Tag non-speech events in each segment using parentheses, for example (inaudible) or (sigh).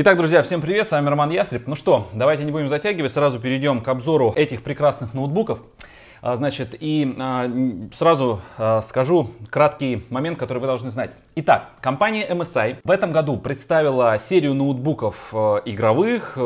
Итак, друзья, всем привет, с вами Роман Ястреб. Ну что, давайте не будем затягивать, сразу перейдем к обзору этих прекрасных ноутбуков. А, значит, и а, сразу а, скажу краткий момент, который вы должны знать. Итак, компания MSI в этом году представила серию ноутбуков игровых, э,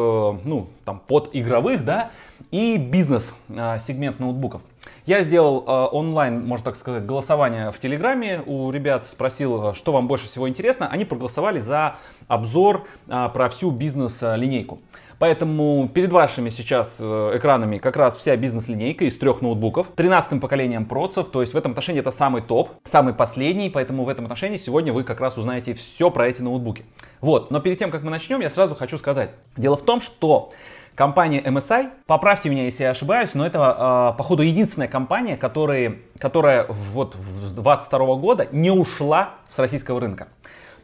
ну, там, под игровых, да, и бизнес-сегмент ноутбуков. Я сделал э, онлайн, можно так сказать, голосование в Телеграме. У ребят спросил, э, что вам больше всего интересно. Они проголосовали за обзор э, про всю бизнес-линейку. Поэтому перед вашими сейчас э, экранами как раз вся бизнес-линейка из трех ноутбуков. 13-м поколением процев, то есть в этом отношении это самый топ, самый последний, поэтому в этом отношении сегодня вы как раз узнаете все про эти ноутбуки. Вот, но перед тем, как мы начнем, я сразу хочу сказать. Дело в том, что Компания MSI, поправьте меня, если я ошибаюсь, но это, э, походу, единственная компания, которая, которая вот с 22 года не ушла с российского рынка.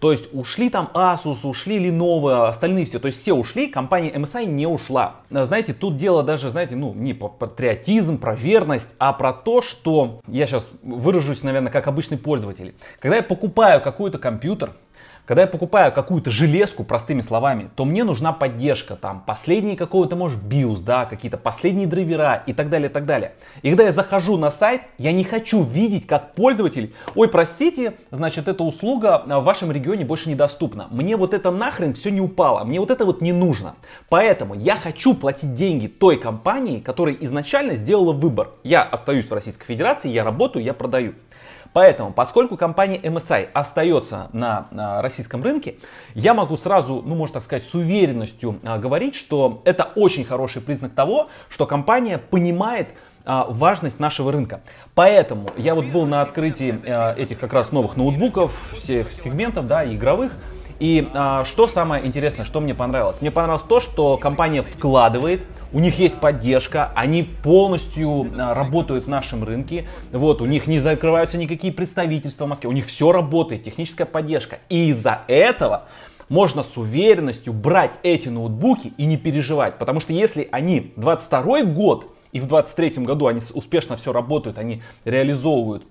То есть ушли там Asus, ушли Lenovo, остальные все. То есть все ушли, компания MSI не ушла. А, знаете, тут дело даже, знаете, ну, не про патриотизм, про верность, а про то, что я сейчас выражусь, наверное, как обычный пользователь. Когда я покупаю какой-то компьютер, когда я покупаю какую-то железку, простыми словами, то мне нужна поддержка, там, последний какой-то, может, BIOS, да, какие-то последние драйвера и так далее, и так далее. И когда я захожу на сайт, я не хочу видеть, как пользователь, ой, простите, значит, эта услуга э, в вашем регионе больше недоступна. Мне вот это нахрен все не упало, мне вот это вот не нужно. Поэтому я хочу платить деньги той компании, которая изначально сделала выбор. Я остаюсь в Российской Федерации, я работаю, я продаю. Поэтому, поскольку компания MSI остается на а, российском рынке, я могу сразу, ну, можно так сказать, с уверенностью а, говорить, что это очень хороший признак того, что компания понимает, а, важность нашего рынка. Поэтому я вот был на открытии этих как раз новых ноутбуков, всех сегментов, да, игровых. И а, что самое интересное, что мне понравилось? Мне понравилось то, что компания вкладывает, у них есть поддержка, они полностью а, работают в нашем рынке, вот, у них не закрываются никакие представительства в Москве, у них все работает, техническая поддержка. И из-за этого можно с уверенностью брать эти ноутбуки и не переживать, потому что если они 22 год и в 23 году они успешно все работают, они реализовывают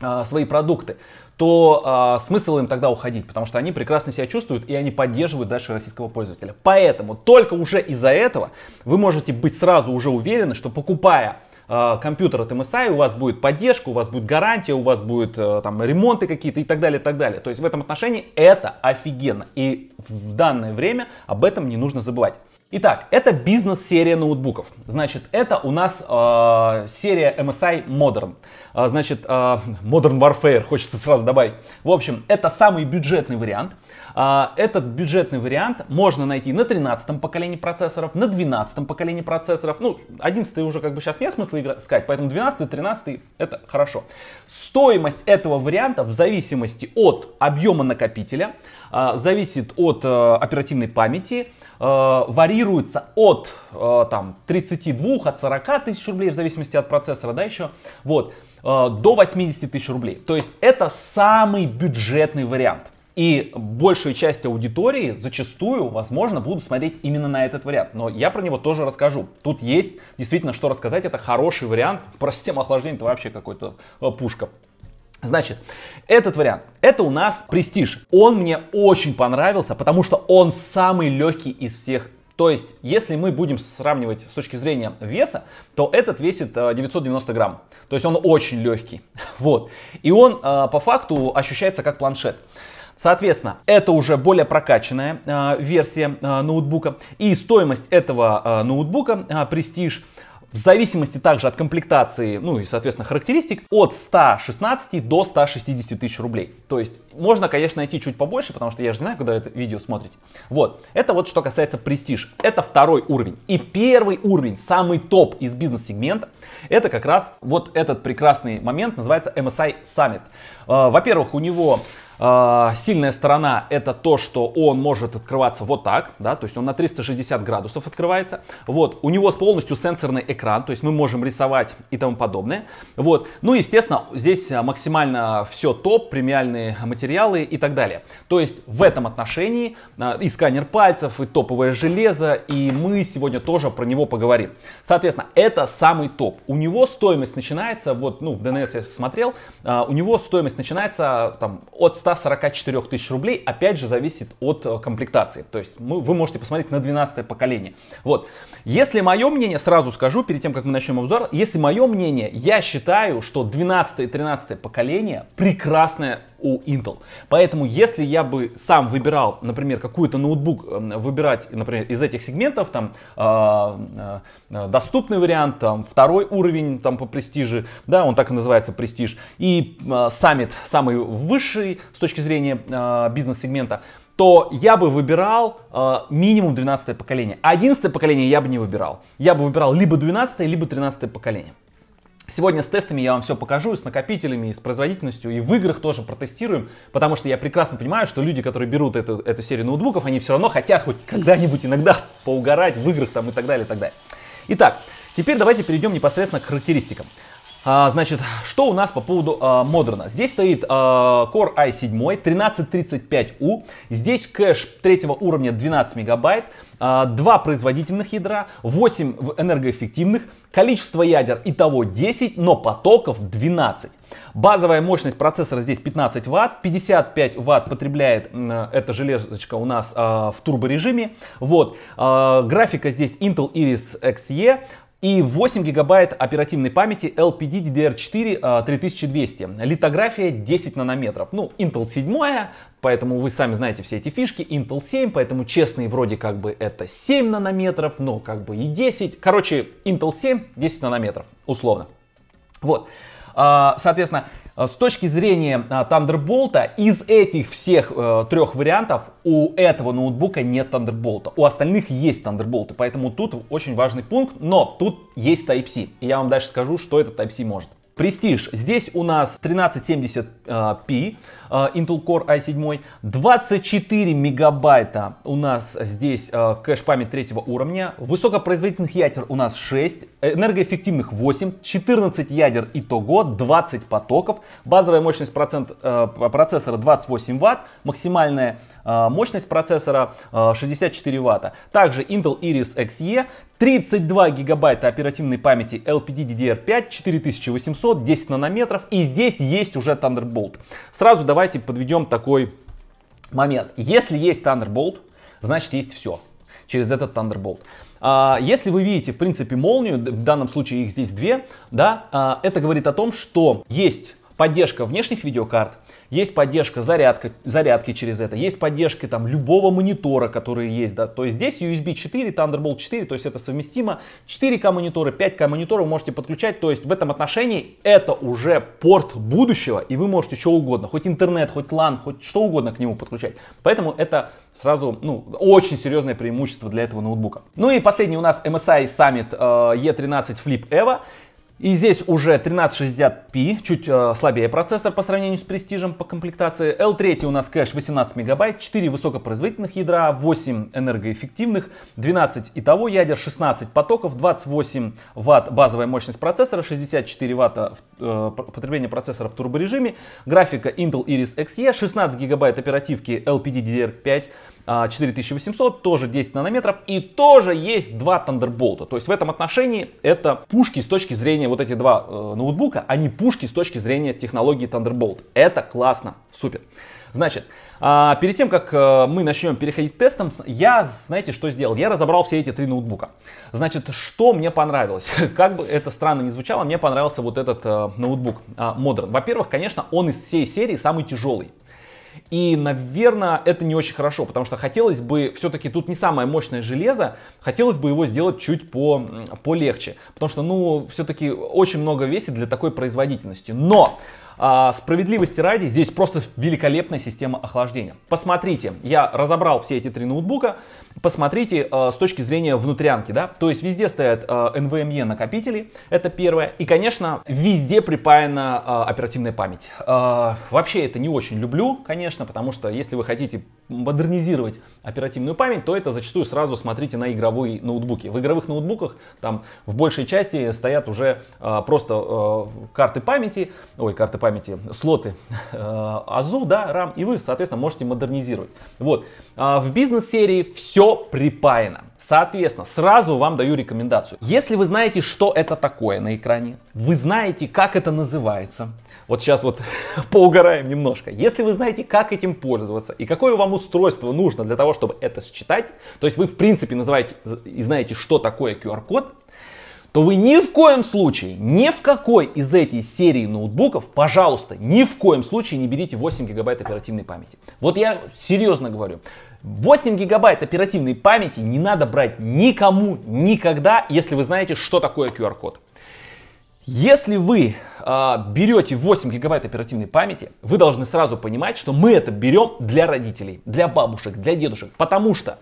а, свои продукты, то э, смысл им тогда уходить, потому что они прекрасно себя чувствуют и они поддерживают дальше российского пользователя. Поэтому только уже из-за этого вы можете быть сразу уже уверены, что покупая а, компьютер от MSI, у вас будет поддержка, у вас будет гарантия, у вас будут а, там ремонты какие-то и так далее, и так далее. То есть в этом отношении это офигенно. И в данное время об этом не нужно забывать. Итак, это бизнес-серия ноутбуков. Значит, это у нас э, серия MSI Modern. А, значит, а, Modern Warfare, хочется сразу добавить. В общем, это самый бюджетный вариант. А, этот бюджетный вариант можно найти на 13 поколении процессоров, на 12 поколении процессоров. Ну, 11 уже как бы сейчас нет смысла искать, поэтому 12, 13 это хорошо. Стоимость этого варианта в зависимости от объема накопителя, зависит от э, оперативной памяти, э, варьируется от э, там, 32, от 40 тысяч рублей, в зависимости от процессора, да, еще. Вот. Э, до 80 тысяч рублей. То есть это самый бюджетный вариант. И большая часть аудитории зачастую, возможно, будут смотреть именно на этот вариант. Но я про него тоже расскажу. Тут есть действительно что рассказать. Это хороший вариант. Про систему охлаждения это вообще какой-то э, пушка. Значит, этот вариант, это у нас престиж. Он мне очень понравился, потому что он самый легкий из всех то есть, если мы будем сравнивать с точки зрения веса, то этот весит 990 э, грамм. То есть он очень легкий. (laughs) Вот. И он э, по факту ощущается как планшет. Соответственно, это уже более прокачанная э, версия ноутбука. И стоимость этого ноутбука э, Prestige в зависимости также от комплектации, ну и, соответственно, характеристик, от 116 до 160 тысяч рублей. То есть можно, конечно, найти чуть побольше, потому что я же не знаю, когда это видео смотрите. Вот, это вот что касается престиж. Это второй уровень. И первый уровень, самый топ из бизнес-сегмента, это как раз вот этот прекрасный момент, называется MSI Summit. Э, во-первых, у него а, сильная сторона это то, что он может открываться вот так, да, то есть он на 360 градусов открывается. Вот, у него полностью сенсорный экран, то есть мы можем рисовать и тому подобное. Вот, ну естественно, здесь а, максимально все топ, премиальные материалы и так далее. То есть в этом отношении а, и сканер пальцев, и топовое железо, и мы сегодня тоже про него поговорим. Соответственно, это самый топ. У него стоимость начинается, вот, ну, в DNS я смотрел, у него стоимость начинается там от 144 тысяч рублей, опять же, зависит от э, комплектации. То есть мы, вы можете посмотреть на 12 поколение. Вот. Если мое мнение, сразу скажу, перед тем, как мы начнем обзор, если мое мнение, я считаю, что 12 и 13 поколение прекрасное у Intel. Поэтому, если я бы сам выбирал, например, какую-то ноутбук, э, выбирать, например, из этих сегментов, там, э, э, э, доступный вариант, там, второй уровень, там, по престиже, да, он так и называется, престиж, и э, саммит, самый высший с точки зрения э, бизнес-сегмента, то я бы выбирал э, минимум 12 поколение. А 11 поколение я бы не выбирал. Я бы выбирал либо 12, либо 13 поколение. Сегодня с тестами я вам все покажу, и с накопителями, и с производительностью, и в играх тоже протестируем, потому что я прекрасно понимаю, что люди, которые берут эту, эту серию ноутбуков, они все равно хотят хоть когда-нибудь иногда поугарать в играх там и так далее, и так далее. Итак, теперь давайте перейдем непосредственно к характеристикам. А, значит, что у нас по поводу а, модерна? Здесь стоит а, Core i7 1335U, здесь кэш третьего уровня 12 мегабайт, а, два производительных ядра, 8 энергоэффективных, количество ядер итого 10, но потоков 12. Базовая мощность процессора здесь 15 ватт, 55 ватт потребляет э, эта железочка у нас э, в турборежиме. Вот, э, графика здесь Intel Iris Xe, и 8 гигабайт оперативной памяти LPD DDR4 3200. Литография 10 нанометров. Ну, Intel 7, поэтому вы сами знаете все эти фишки. Intel 7, поэтому честные вроде как бы это 7 нанометров, но как бы и 10. Короче, Intel 7, 10 нанометров, условно. Вот. А, соответственно, а с точки зрения а, Thunderbolt, из этих всех э, трех вариантов у этого ноутбука нет Thunderbolt. У остальных есть Thunderbolt, поэтому тут очень важный пункт, но тут есть Type-C. И я вам дальше скажу, что этот Type-C может. Престиж. Здесь у нас 1370p а, а, Intel Core i7, 24 мегабайта у нас здесь а, кэш-память третьего уровня, высокопроизводительных ядер у нас 6, энергоэффективных 8, 14 ядер итого, 20 потоков, базовая мощность процент, процессора 28 ватт, максимальная мощность процессора 64 ватта. Также Intel Iris Xe, 32 гигабайта оперативной памяти LPDDR5, 4800, 10 нанометров. И здесь есть уже Thunderbolt. Сразу давайте подведем такой момент. Если есть Thunderbolt, значит есть все через этот Thunderbolt. А, если вы видите, в принципе, молнию, в данном случае их здесь две, да, а, это говорит о том, что есть поддержка внешних видеокарт, есть поддержка зарядка, зарядки через это, есть поддержка там любого монитора, который есть, да, то есть здесь USB 4, Thunderbolt 4, то есть это совместимо, 4К мониторы, 5К мониторы вы можете подключать, то есть в этом отношении это уже порт будущего, и вы можете что угодно, хоть интернет, хоть LAN, хоть что угодно к нему подключать, поэтому это сразу, ну, очень серьезное преимущество для этого ноутбука. Ну и последний у нас MSI Summit э, E13 Flip Evo, и здесь уже 1360p, чуть э, слабее процессор по сравнению с престижем по комплектации. L3 у нас кэш 18 мегабайт, 4 высокопроизводительных ядра, 8 энергоэффективных, 12 итого ядер, 16 потоков, 28 ватт базовая мощность процессора, 64 ватта э, потребление процессора в турборежиме, графика Intel Iris Xe, 16 гигабайт оперативки LPDDR5, 4800, а, тоже 10 нанометров и тоже есть два Thunderbolt. То есть в этом отношении это пушки с точки зрения вот эти два э, ноутбука, а не пушки с точки зрения технологии Thunderbolt. Это классно, супер. Значит, а, перед тем, как э, мы начнем переходить к тестам, я, знаете, что сделал? Я разобрал все эти три ноутбука. Значит, что мне понравилось? (laughs) Как бы это странно не звучало, мне понравился вот этот э, ноутбук а, Modern. Во-первых, конечно, он из всей серии самый тяжелый. И, наверное, это не очень хорошо, потому что хотелось бы, все-таки тут не самое мощное железо, хотелось бы его сделать чуть по, полегче. Потому что, ну, все-таки очень много весит для такой производительности. Но а, справедливости ради, здесь просто великолепная система охлаждения. Посмотрите, я разобрал все эти три ноутбука. Посмотрите а, с точки зрения внутрянки, да, то есть везде стоят а, NVMe эм накопители, это первое. И, конечно, везде припаяна а, оперативная память. А, вообще это не очень люблю, конечно, потому что если вы хотите модернизировать оперативную память, то это зачастую сразу смотрите на игровые ноутбуки. В игровых ноутбуках там в большей части стоят уже а, просто а, карты памяти, ой, карты памяти, памяти, слоты (laughs) АЗУ, да, RAM, и вы, соответственно, можете модернизировать. Вот, а в бизнес-серии все припаяно. Соответственно, сразу вам даю рекомендацию. Если вы знаете, что это такое на экране, вы знаете, как это называется, вот сейчас вот (laughs) поугораем немножко. Если вы знаете, как этим пользоваться и какое вам устройство нужно для того, чтобы это считать, то есть вы в принципе называете и знаете, что такое QR-код, то вы ни в коем случае, ни в какой из этой серии ноутбуков, пожалуйста, ни в коем случае не берите 8 гигабайт оперативной памяти. Вот я серьезно говорю. 8 гигабайт оперативной памяти не надо брать никому никогда, если вы знаете, что такое QR-код. Если вы э, берете 8 гигабайт оперативной памяти, вы должны сразу понимать, что мы это берем для родителей, для бабушек, для дедушек, потому что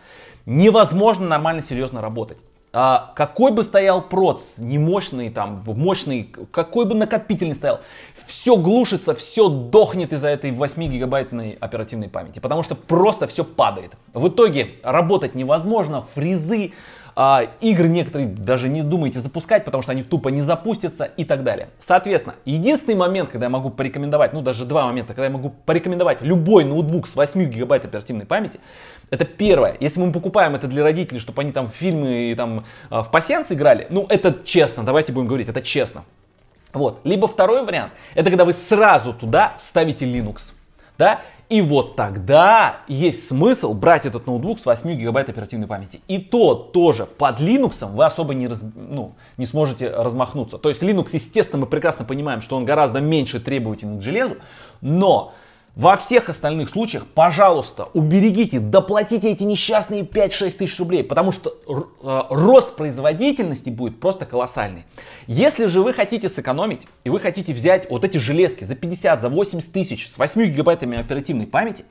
невозможно нормально серьезно работать а, какой бы стоял проц, не мощный там, мощный, какой бы накопитель не стоял, все глушится, все дохнет из-за этой 8 гигабайтной оперативной памяти, потому что просто все падает. В итоге работать невозможно, фризы, а, игры некоторые даже не думайте запускать, потому что они тупо не запустятся и так далее. Соответственно, единственный момент, когда я могу порекомендовать, ну даже два момента, когда я могу порекомендовать любой ноутбук с 8 гигабайт оперативной памяти, это первое. Если мы покупаем это для родителей, чтобы они там фильмы и там а, в пассианс играли, ну это честно, давайте будем говорить, это честно. Вот. Либо второй вариант, это когда вы сразу туда ставите Linux. Да? И вот тогда есть смысл брать этот ноутбук с 8 гигабайт оперативной памяти. И то тоже под Linux вы особо не, раз, ну, не сможете размахнуться. То есть Linux, естественно, мы прекрасно понимаем, что он гораздо меньше требователен к железу, но во всех остальных случаях, пожалуйста, уберегите, доплатите эти несчастные 5-6 тысяч рублей, потому что э, рост производительности будет просто колоссальный. Если же вы хотите сэкономить и вы хотите взять вот эти железки за 50, за 80 тысяч с 8 гигабайтами оперативной памяти,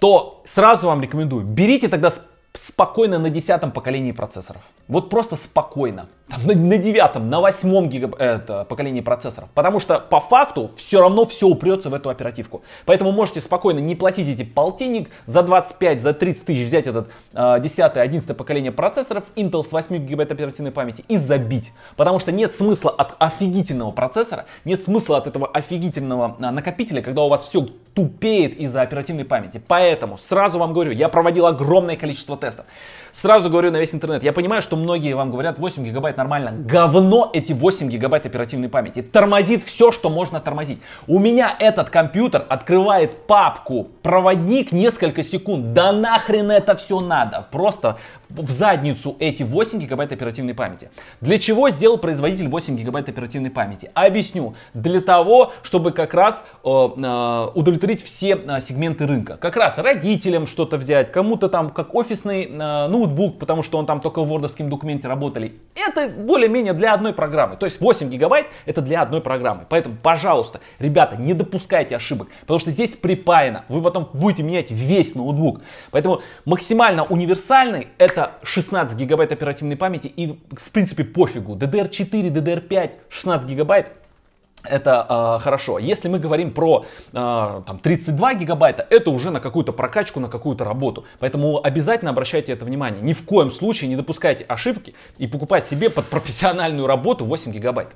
то сразу вам рекомендую, берите тогда с спокойно на десятом поколении процессоров. Вот просто спокойно. Там, на девятом, на восьмом гигаб... поколении процессоров. Потому что по факту все равно все упрется в эту оперативку. Поэтому можете спокойно не платить эти полтинник, за 25, за 30 тысяч взять этот э, а, 10 поколение процессоров Intel с 8 гигабайт оперативной памяти и забить. Потому что нет смысла от офигительного процессора, нет смысла от этого офигительного а, накопителя, когда у вас все тупеет из-за оперативной памяти. Поэтому сразу вам говорю, я проводил огромное количество тестов. Сразу говорю на весь интернет. Я понимаю, что многие вам говорят, 8 гигабайт нормально. Говно эти 8 гигабайт оперативной памяти. Тормозит все, что можно тормозить. У меня этот компьютер открывает папку «Проводник» несколько секунд. Да нахрен это все надо? Просто в задницу эти 8 гигабайт оперативной памяти. Для чего сделал производитель 8 гигабайт оперативной памяти? Объясню. Для того, чтобы как раз э, э, удовлетворить все э, сегменты рынка. Как раз родителям что-то взять, кому-то там как офисный, э, ну, ноутбук, потому что он там только в Word документе работали. Это более-менее для одной программы. То есть 8 гигабайт это для одной программы. Поэтому, пожалуйста, ребята, не допускайте ошибок, потому что здесь припаяно. Вы потом будете менять весь ноутбук. Поэтому максимально универсальный это 16 гигабайт оперативной памяти и в принципе пофигу. DDR4, DDR5, 16 гигабайт это э, хорошо. Если мы говорим про э, там, 32 гигабайта, это уже на какую-то прокачку, на какую-то работу. Поэтому обязательно обращайте это внимание. Ни в коем случае не допускайте ошибки и покупать себе под профессиональную работу 8 гигабайт.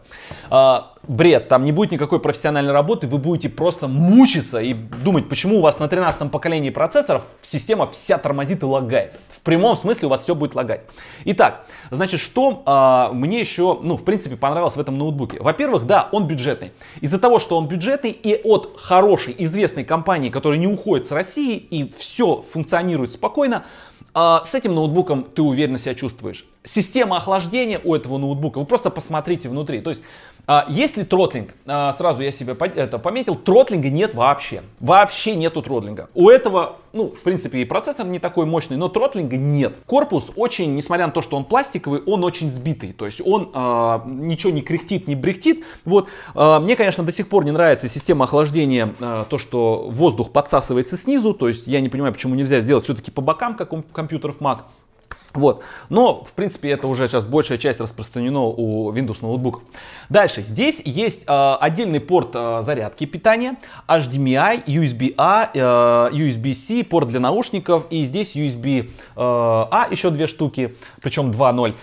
Э, бред, там не будет никакой профессиональной работы, вы будете просто мучиться и думать, почему у вас на 13 поколении процессоров система вся тормозит и лагает. В прямом смысле у вас все будет лагать. Итак, значит, что э, мне еще, ну, в принципе, понравилось в этом ноутбуке? Во-первых, да, он бюджет бюджетный. Из-за того, что он бюджетный и от хорошей, известной компании, которая не уходит с России и все функционирует спокойно, а, с этим ноутбуком ты уверенно себя чувствуешь. Система охлаждения у этого ноутбука, вы просто посмотрите внутри. То есть а, есть ли тротлинг? А, сразу я себе это пометил. Тротлинга нет вообще. Вообще нету тротлинга. У этого, ну, в принципе, и процессор не такой мощный, но тротлинга нет. Корпус очень, несмотря на то, что он пластиковый, он очень сбитый. То есть он а, ничего не кряхтит, не брехтит. Вот. А, мне, конечно, до сих пор не нравится система охлаждения, а, то, что воздух подсасывается снизу. То есть я не понимаю, почему нельзя сделать все-таки по бокам, как у компьютеров Mac. Вот. Но, в принципе, это уже сейчас большая часть распространено у Windows ноутбуков. Дальше. Здесь есть э, отдельный порт э, зарядки питания, HDMI, USB-A, э, а, USB-C, порт для наушников и здесь USB-A еще две штуки, причем 2.0.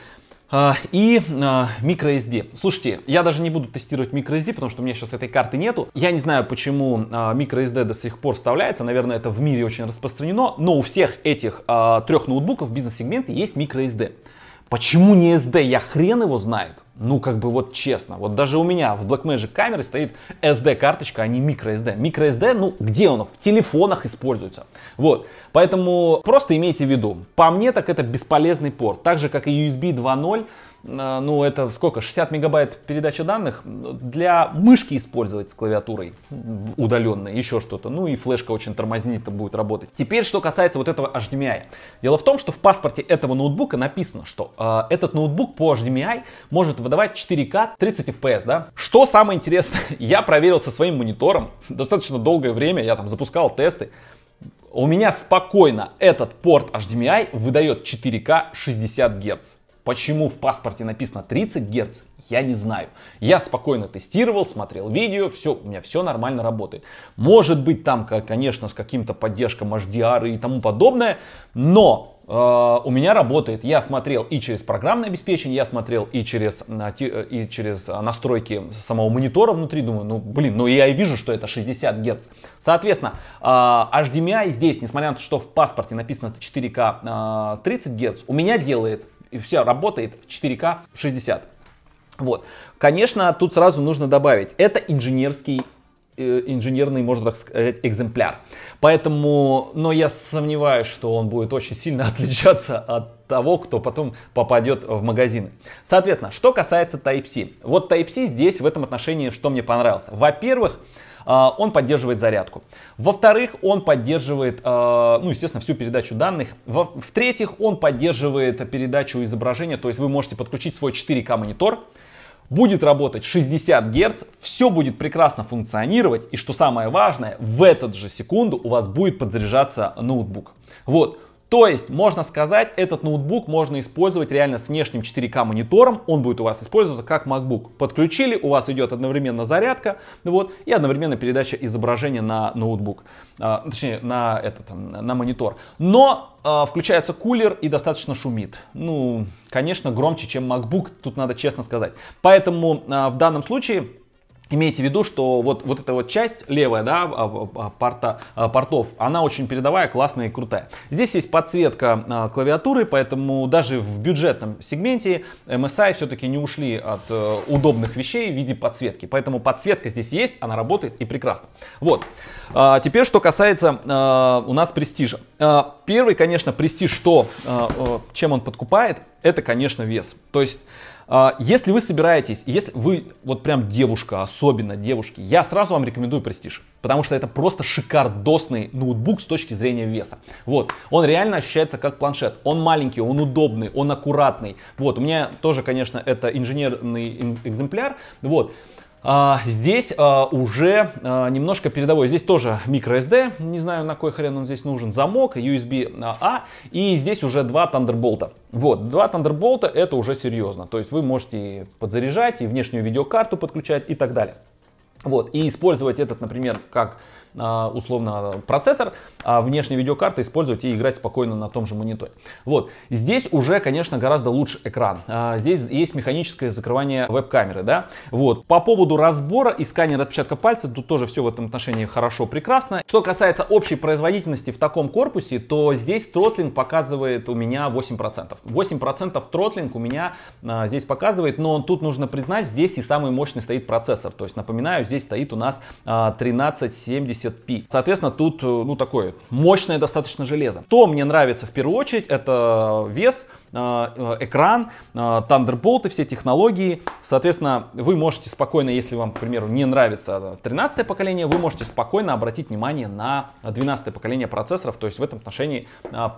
А, и а, microSD. Слушайте, я даже не буду тестировать microSD, потому что у меня сейчас этой карты нету. Я не знаю, почему а, microSD до сих пор вставляется. Наверное, это в мире очень распространено. Но у всех этих трех ноутбуков бизнес-сегменте есть microSD. Почему не SD? Я хрен его знает ну, как бы вот честно, вот даже у меня в Blackmagic камере стоит SD-карточка, а не microSD. microSD, ну, где он? В телефонах используется. Вот, поэтому просто имейте в виду, по мне так это бесполезный порт, так же, как и USB 2.0, а, ну это сколько, 60 мегабайт передачи данных, для мышки использовать с клавиатурой удаленной, еще что-то. Ну и флешка очень тормознит будет работать. Теперь, что касается вот этого HDMI. Дело в том, что в паспорте этого ноутбука написано, что э, этот ноутбук по HDMI может выдавать 4К 30 FPS, да? Что самое интересное, (laughs) я проверил со своим монитором достаточно долгое время, я там запускал тесты, у меня спокойно этот порт HDMI выдает 4К 60 Гц. Почему в паспорте написано 30 Гц, я не знаю. Я спокойно тестировал, смотрел видео, все, у меня все нормально работает. Может быть там, конечно, с каким-то поддержком HDR и тому подобное, но э, у меня работает. Я смотрел и через программное обеспечение, я смотрел и через, э, э, и через настройки самого монитора внутри. Думаю, ну блин, ну я и вижу, что это 60 Гц. Соответственно, uh, HDMI здесь, несмотря на то, что в паспорте написано 4К 30 Гц, у меня делает и все работает в 4К 60. Вот. Конечно, тут сразу нужно добавить, это инженерский э, инженерный, можно так сказать, э, экземпляр. Поэтому, но я сомневаюсь, что он будет очень сильно (laughs) отличаться от того, кто потом попадет в магазины. Соответственно, что касается Type-C. Вот Type-C здесь в этом отношении что мне понравилось. Во-первых, а, он поддерживает зарядку. Во-вторых, он поддерживает, а, ну, естественно, всю передачу данных. В-третьих, он поддерживает передачу изображения, то есть вы можете подключить свой 4К монитор, будет работать 60 Гц, все будет прекрасно функционировать, и что самое важное, в этот же секунду у вас будет подзаряжаться ноутбук. Вот, то есть, можно сказать, этот ноутбук можно использовать реально с внешним 4К монитором, он будет у вас использоваться как MacBook. Подключили, у вас идет одновременно зарядка, вот, и одновременно передача изображения на ноутбук, а, точнее, на, этот, на монитор. Но а, включается кулер и достаточно шумит. Ну, конечно, громче, чем MacBook, тут надо честно сказать. Поэтому а, в данном случае Имейте в виду, что вот, вот эта вот часть левая, да, а, порта, а, портов, она очень передовая, классная и крутая. Здесь есть подсветка а, клавиатуры, поэтому даже в бюджетном сегменте MSI все-таки не ушли от э, удобных вещей в виде подсветки. Поэтому подсветка здесь есть, она работает и прекрасно. Вот. Теперь, что касается у нас престижа. Первый, конечно, престиж, что, чем он подкупает, это, конечно, вес. То есть а, если вы собираетесь, если вы вот прям девушка, особенно девушки, я сразу вам рекомендую престиж. Потому что это просто шикардосный ноутбук с точки зрения веса. Вот, он реально ощущается как планшет. Он маленький, он удобный, он аккуратный. Вот, у меня тоже, конечно, это инженерный экземпляр. Вот, а, здесь а, уже а, немножко передовой. Здесь тоже microSD, не знаю на кой хрен он здесь нужен, замок, USB-A и здесь уже два Thunderbolt. Вот, два Thunderbolt это уже серьезно. То есть вы можете подзаряжать и внешнюю видеокарту подключать и так далее. Вот, и использовать этот, например, как а, условно процессор, а внешние видеокарты использовать и играть спокойно на том же мониторе. Вот, здесь уже, конечно, гораздо лучше экран. А, здесь есть механическое закрывание веб-камеры, да. Вот, по поводу разбора и сканера отпечатка пальца, тут тоже все в этом отношении хорошо, прекрасно. Что касается общей производительности в таком корпусе, то здесь тротлинг показывает у меня 8%. 8% тротлинг у меня а, здесь показывает, но тут нужно признать, здесь и самый мощный стоит процессор. То есть, напоминаю, здесь стоит у нас а, 1370 1080p. Соответственно, тут, э, ну, такое мощное достаточно железо. То мне нравится в первую очередь, это э, вес, Э, э, экран, э, Thunderbolt и все технологии. Соответственно, вы можете спокойно, если вам, к примеру, не нравится 13 поколение, вы можете спокойно обратить внимание на 12 поколение процессоров. То есть в этом отношении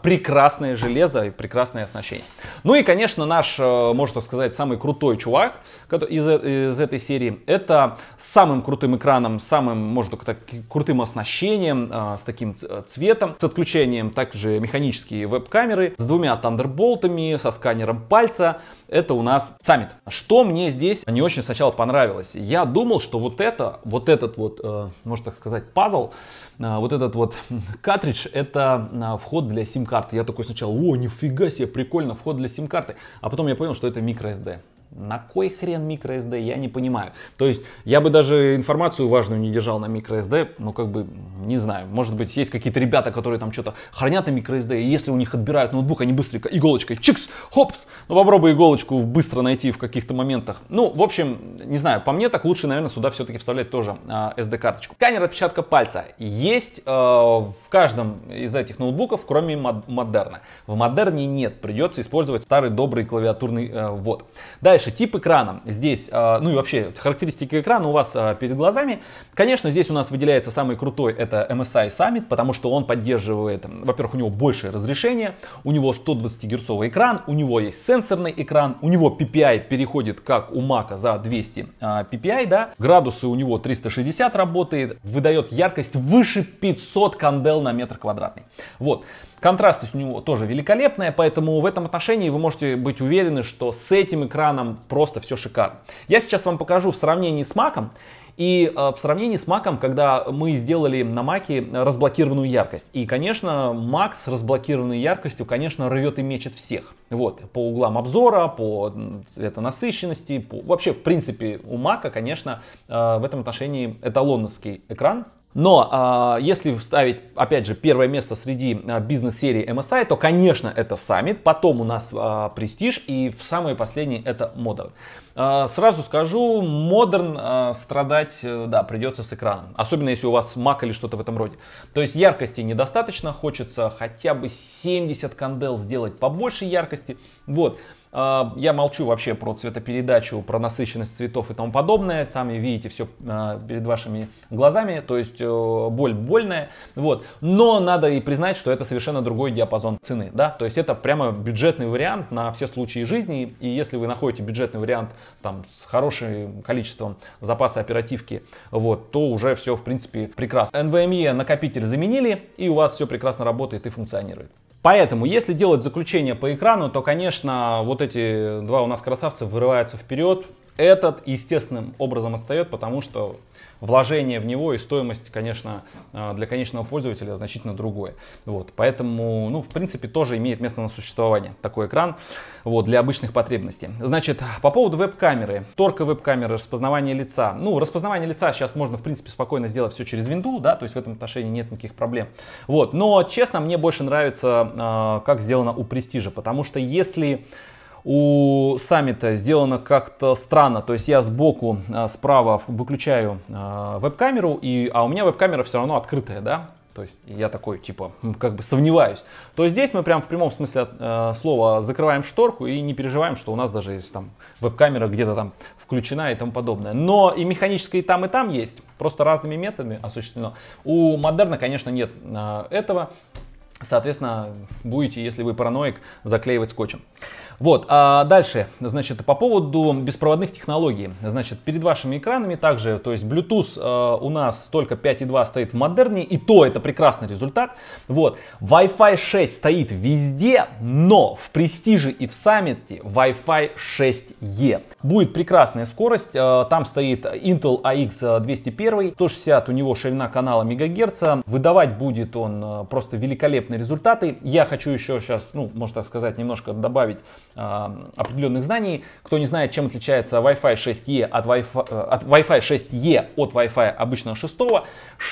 прекрасное железо и прекрасное оснащение. Ну и, конечно, наш, можно сказать, самый крутой чувак из, из этой серии. Это с самым крутым экраном, самым, можно так, крутым оснащением, с таким цветом, с отключением также механические веб-камеры, с двумя Thunderbolt, ладони, со сканером пальца. Это у нас саммит. Что мне здесь не очень сначала понравилось? Я думал, что вот это, вот этот вот, э, можно так сказать, пазл, э, вот этот вот картридж, это э, вход для сим-карты. Я такой сначала, о, нифига себе, прикольно, вход для сим-карты. А потом я понял, что это microSD. На кой хрен microSD, я не понимаю. То есть я бы даже информацию важную не держал на microSD, ну как бы, не знаю, может быть есть какие-то ребята, которые там что-то хранят на microSD, и если у них отбирают ноутбук, они быстренько иголочкой чикс, хопс, ну попробуй иголочку быстро найти в каких-то моментах. Ну, в общем, не знаю, по мне так лучше, наверное, сюда все-таки вставлять тоже а, э, SD-карточку. Сканер отпечатка пальца есть э, в каждом из этих ноутбуков, кроме модерна. В модерне нет, придется использовать старый добрый клавиатурный э, ввод. Дальше Дальше, тип экрана. Здесь, а, ну и вообще, характеристики экрана у вас а, перед глазами. Конечно, здесь у нас выделяется самый крутой, это MSI Summit, потому что он поддерживает, во-первых, у него большее разрешение, у него 120 герцовый экран, у него есть сенсорный экран, у него PPI переходит, как у Mac, за 200 а, PPI, да, градусы у него 360 работает, выдает яркость выше 500 кандел на метр квадратный. Вот. Контрастность у него тоже великолепная, поэтому в этом отношении вы можете быть уверены, что с этим экраном просто все шикарно. Я сейчас вам покажу в сравнении с Mac. И э, в сравнении с Mac, когда мы сделали на Mac разблокированную яркость. И, конечно, Mac с разблокированной яркостью, конечно, рвет и мечет всех. Вот, по углам обзора, по цветонасыщенности, по... вообще, в принципе, у Mac, конечно, э, в этом отношении эталонский экран, но э, если вставить, опять же, первое место среди э, бизнес-серии MSI, то, конечно, это Summit, потом у нас э, Prestige и в самые последние это Modern. Э, сразу скажу, Модерн э, страдать, э, да, придется с экраном. Особенно, если у вас Mac или что-то в этом роде. То есть яркости недостаточно, хочется хотя бы 70 кандел сделать побольше яркости. Вот. А, я молчу вообще про цветопередачу, про насыщенность цветов и тому подобное. Сами видите все а, перед вашими глазами, то есть э, боль больная. Вот. Но надо и признать, что это совершенно другой диапазон цены. Да? То есть это прямо бюджетный вариант на все случаи жизни. И если вы находите бюджетный вариант там, с хорошим количеством запаса оперативки, вот, то уже все в принципе прекрасно. NVMe накопитель заменили и у вас все прекрасно работает и функционирует. Поэтому, если делать заключение по экрану, то, конечно, вот эти два у нас красавца вырываются вперед. Этот естественным образом остается, потому что вложение в него и стоимость, конечно, э, для конечного пользователя значительно другое. Вот, поэтому, ну, в принципе, тоже имеет место на существование такой экран вот, для обычных потребностей. Значит, по поводу веб-камеры, торка веб-камеры, распознавание лица. Ну, распознавание лица сейчас можно, в принципе, спокойно сделать все через винду, да, то есть в этом отношении нет никаких проблем. Вот, но, честно, мне больше нравится, э, как сделано у Престижа, потому что если у саммита сделано как-то странно. То есть я сбоку, а, справа выключаю а, веб-камеру, и, а у меня веб-камера все равно открытая, да? То есть я такой, типа, как бы сомневаюсь. То есть здесь мы прям в прямом смысле э, слова закрываем шторку и не переживаем, что у нас даже есть там веб-камера где-то там включена и тому подобное. Но и механическое и там, и там есть. Просто разными методами осуществлено. У модерна, конечно, нет а, этого. Соответственно, будете, если вы параноик, заклеивать скотчем. Вот, а дальше, значит, по поводу беспроводных технологий. Значит, перед вашими экранами также, то есть Bluetooth э, у нас только 5.2 стоит в модерне, и то это прекрасный результат. Вот, Wi-Fi 6 стоит везде, но в престиже и в саммите Wi-Fi 6E. Будет прекрасная скорость, э, там стоит Intel AX 201, 160 у него ширина канала мегагерца, выдавать будет он э, просто великолепные результаты. Я хочу еще сейчас, ну, можно так сказать, немножко добавить а, определенных знаний. Кто не знает, чем отличается Wi-Fi 6E от Wi-Fi, э, от Wi-Fi 6E от Wi-Fi обычного 6,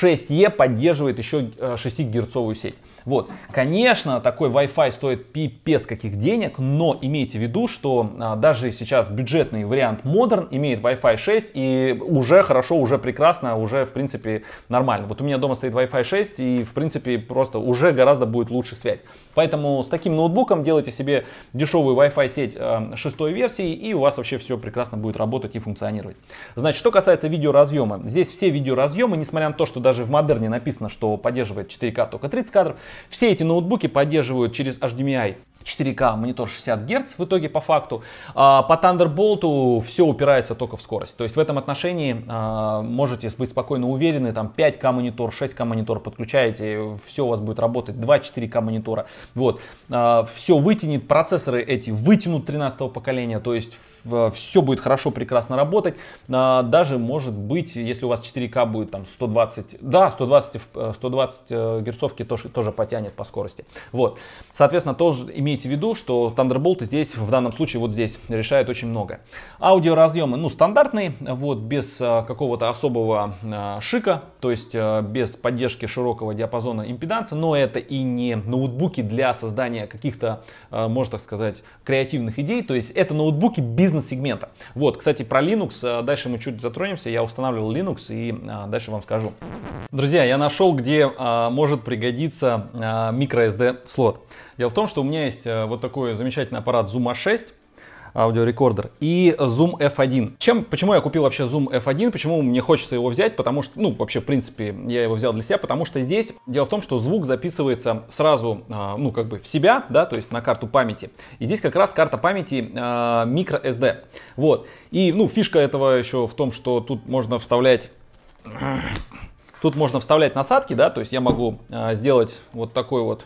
6E поддерживает еще 6-герцовую э, сеть. Вот. Конечно, такой Wi-Fi стоит пипец каких денег, но имейте в виду, что а, даже сейчас бюджетный вариант Modern имеет Wi-Fi 6 и уже хорошо, уже прекрасно, уже в принципе нормально. Вот у меня дома стоит Wi-Fi 6 и в принципе просто уже гораздо будет лучше связь. Поэтому с таким ноутбуком делайте себе дешевую Wi-Fi сеть э, шестой версии и у вас вообще все прекрасно будет работать и функционировать. Значит, что касается видеоразъема. Здесь все видеоразъемы, несмотря на то, что даже в модерне написано, что поддерживает 4К только 30 кадров, все эти ноутбуки поддерживают через HDMI 4К монитор 60 Гц в итоге по факту. А по Thunderbolt все упирается только в скорость. То есть в этом отношении а, можете быть спокойно уверены, там 5К монитор, 6К монитор подключаете, все у вас будет работать, 2 4К монитора. Вот. А, все вытянет, процессоры эти вытянут 13 поколения, то есть все будет хорошо, прекрасно работать. А, даже, может быть, если у вас 4К будет там 120, да, 120, 120 э, э, герцовки тоже, тоже потянет по скорости. Вот. Соответственно, тоже имейте в виду, что Thunderbolt здесь, в данном случае, вот здесь решает очень много. Аудиоразъемы, ну, стандартные, вот, без э, какого-то особого шика, то есть без поддержки широкого диапазона импеданса, но это и не ноутбуки для создания каких-то, можно так сказать, креативных идей, то есть это ноутбуки без бизнес-сегмента. Вот, кстати, про Linux, э, дальше мы чуть затронемся, я устанавливал Linux и э, дальше вам скажу. Друзья, я нашел, где а, может пригодиться а, microSD слот. Дело в том, что у меня есть а, вот такой замечательный аппарат Zuma 6, аудиорекордер, и Zoom F1. Чем, почему я купил вообще Zoom F1, почему мне хочется его взять, потому что, ну, вообще, в принципе, я его взял для себя, потому что здесь дело в том, что звук записывается сразу, а, ну, как бы в себя, да, то есть на карту памяти. И здесь как раз карта памяти а, microSD. Вот. И, ну, фишка этого еще в том, что тут можно вставлять Тут можно вставлять насадки, да, то есть я могу а, сделать вот такой вот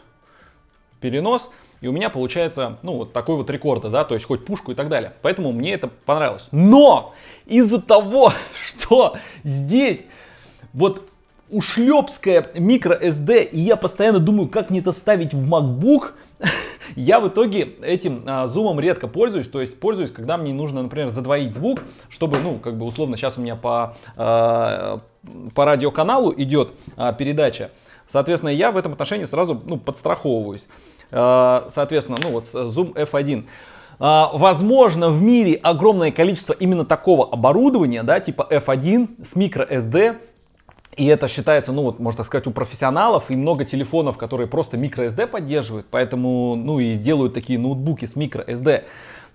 перенос. И у меня получается, ну, вот такой вот рекорд, да, то есть хоть пушку и так далее. Поэтому мне это понравилось. Но из-за того, (laughs) что здесь вот ушлепская микро SD, и я постоянно думаю, как мне это ставить в MacBook, (laughs) я в итоге этим а, зумом редко пользуюсь, то есть пользуюсь, когда мне нужно, например, задвоить звук, чтобы, ну, как бы условно, сейчас у меня по, а, по радиоканалу идет а, передача, соответственно, я в этом отношении сразу, ну, подстраховываюсь. А, соответственно, ну вот э, Zoom F1. А, возможно, в мире огромное количество именно такого оборудования, да, типа F1 с microSD, и это считается, ну вот, можно так сказать, у профессионалов и много телефонов, которые просто microSD поддерживают, поэтому, ну и делают такие ноутбуки с microSD.